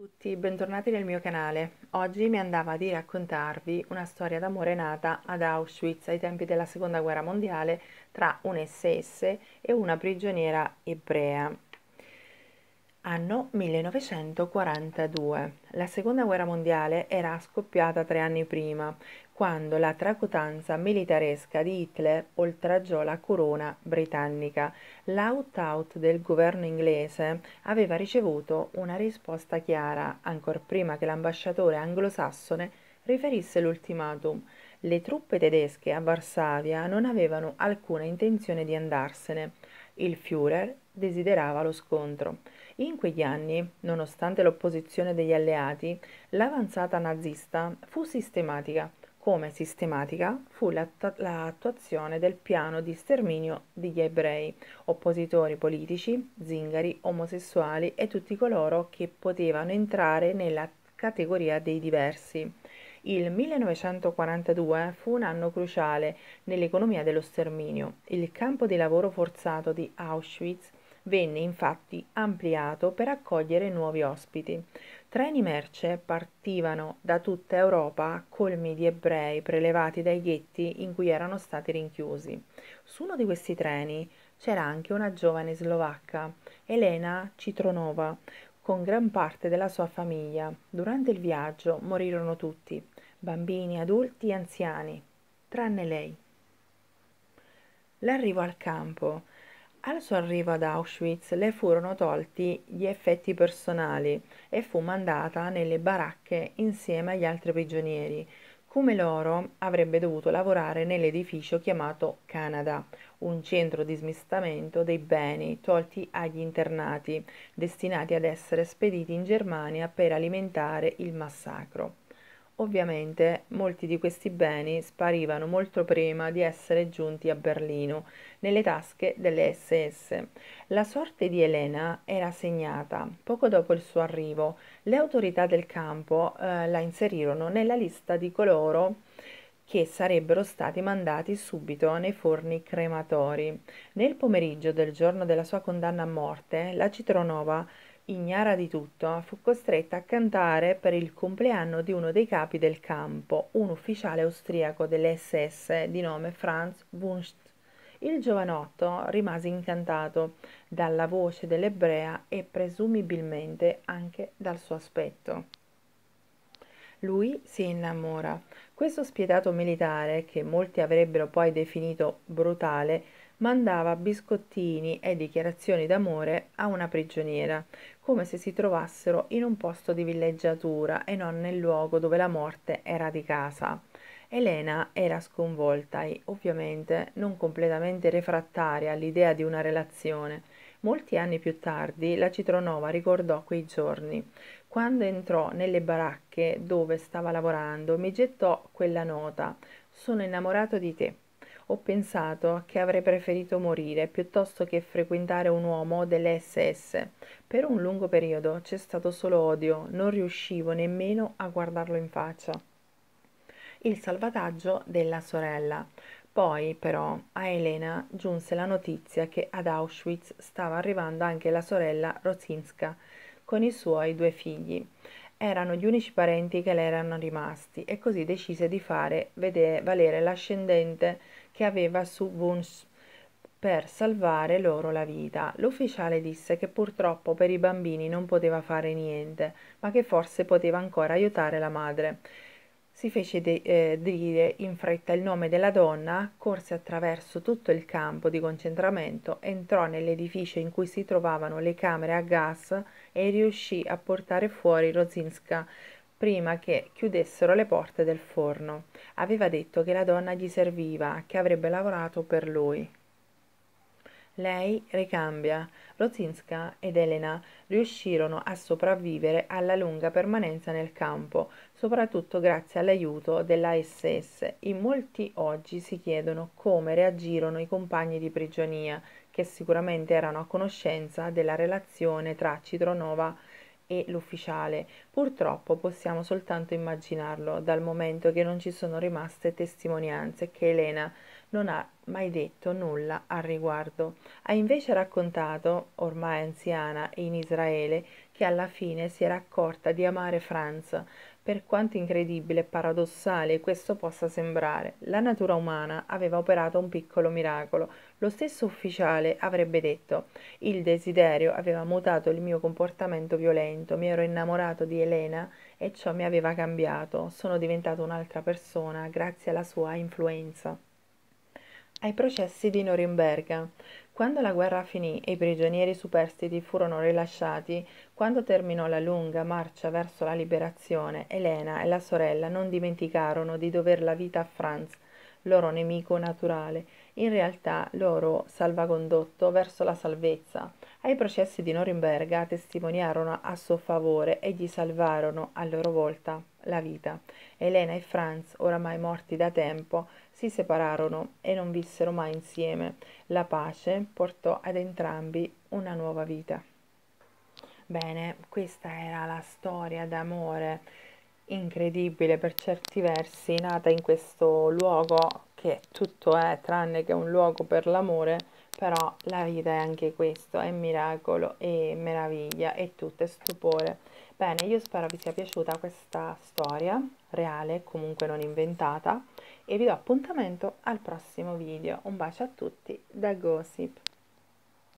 tutti, bentornati nel mio canale. Oggi mi andava di raccontarvi una storia d'amore nata ad Auschwitz ai tempi della Seconda Guerra Mondiale tra un SS e una prigioniera ebrea. Anno 1942. La seconda guerra mondiale era scoppiata tre anni prima, quando la tracotanza militaresca di Hitler oltraggiò la corona britannica. L'out-out del governo inglese aveva ricevuto una risposta chiara, ancora prima che l'ambasciatore anglosassone riferisse l'ultimatum. Le truppe tedesche a Varsavia non avevano alcuna intenzione di andarsene. Il Führer desiderava lo scontro. In quegli anni, nonostante l'opposizione degli alleati, l'avanzata nazista fu sistematica, come sistematica fu l'attuazione del piano di sterminio degli ebrei, oppositori politici, zingari, omosessuali e tutti coloro che potevano entrare nella categoria dei diversi. Il 1942 fu un anno cruciale nell'economia dello sterminio. Il campo di lavoro forzato di Auschwitz venne infatti ampliato per accogliere nuovi ospiti. Treni merce partivano da tutta Europa colmi di ebrei prelevati dai ghetti in cui erano stati rinchiusi. Su uno di questi treni c'era anche una giovane slovacca, Elena Citronova, con gran parte della sua famiglia. Durante il viaggio morirono tutti, bambini, adulti e anziani, tranne lei. L'arrivo al campo al suo arrivo ad Auschwitz le furono tolti gli effetti personali e fu mandata nelle baracche insieme agli altri prigionieri. Come loro avrebbe dovuto lavorare nell'edificio chiamato Canada, un centro di smistamento dei beni tolti agli internati, destinati ad essere spediti in Germania per alimentare il massacro. Ovviamente molti di questi beni sparivano molto prima di essere giunti a Berlino, nelle tasche delle SS. La sorte di Elena era segnata. Poco dopo il suo arrivo, le autorità del campo eh, la inserirono nella lista di coloro che sarebbero stati mandati subito nei forni crematori. Nel pomeriggio del giorno della sua condanna a morte, la Citronova ignara di tutto, fu costretta a cantare per il compleanno di uno dei capi del campo, un ufficiale austriaco dell'SS di nome Franz Wunst. Il giovanotto rimase incantato dalla voce dell'ebrea e presumibilmente anche dal suo aspetto. Lui si innamora. Questo spietato militare, che molti avrebbero poi definito brutale, mandava biscottini e dichiarazioni d'amore a una prigioniera, come se si trovassero in un posto di villeggiatura e non nel luogo dove la morte era di casa. Elena era sconvolta e, ovviamente, non completamente refrattaria all'idea di una relazione. Molti anni più tardi la Citronova ricordò quei giorni. Quando entrò nelle baracche dove stava lavorando, mi gettò quella nota: Sono innamorato di te ho pensato che avrei preferito morire piuttosto che frequentare un uomo dell'SS. Per un lungo periodo c'è stato solo odio, non riuscivo nemmeno a guardarlo in faccia. Il salvataggio della sorella. Poi, però, a Elena giunse la notizia che ad Auschwitz stava arrivando anche la sorella Rosinska con i suoi due figli erano gli unici parenti che le erano rimasti e così decise di fare vedere, valere l'ascendente che aveva su Wuns per salvare loro la vita. L'ufficiale disse che purtroppo per i bambini non poteva fare niente, ma che forse poteva ancora aiutare la madre. Si fece de- eh, dire in fretta il nome della donna, corse attraverso tutto il campo di concentramento, entrò nell'edificio in cui si trovavano le camere a gas e riuscì a portare fuori Rosinska prima che chiudessero le porte del forno. Aveva detto che la donna gli serviva, che avrebbe lavorato per lui. Lei ricambia. Rozinska ed Elena riuscirono a sopravvivere alla lunga permanenza nel campo, soprattutto grazie all'aiuto della SS. In molti oggi si chiedono come reagirono i compagni di prigionia, che sicuramente erano a conoscenza della relazione tra Citronova e l'ufficiale. Purtroppo possiamo soltanto immaginarlo dal momento che non ci sono rimaste testimonianze che Elena non ha mai detto nulla al riguardo. Ha invece raccontato, ormai anziana in Israele, che alla fine si era accorta di amare Franz. Per quanto incredibile e paradossale questo possa sembrare, la natura umana aveva operato un piccolo miracolo. Lo stesso ufficiale avrebbe detto: Il desiderio aveva mutato il mio comportamento violento, mi ero innamorato di Elena e ciò mi aveva cambiato. Sono diventato un'altra persona grazie alla sua influenza ai processi di Norimberga. Quando la guerra finì e i prigionieri superstiti furono rilasciati, quando terminò la lunga marcia verso la liberazione, Elena e la sorella non dimenticarono di dover la vita a Franz, loro nemico naturale, in realtà loro salvagondotto verso la salvezza. Ai processi di Norimberga testimoniarono a suo favore e gli salvarono a loro volta la vita. Elena e Franz, oramai morti da tempo, si separarono e non vissero mai insieme. La pace portò ad entrambi una nuova vita. Bene, questa era la storia d'amore incredibile per certi versi, nata in questo luogo che tutto è tranne che un luogo per l'amore, però la vita è anche questo, è miracolo e meraviglia e tutto è stupore. Bene, io spero vi sia piaciuta questa storia reale, comunque non inventata, e vi do appuntamento al prossimo video. Un bacio a tutti da Gossip.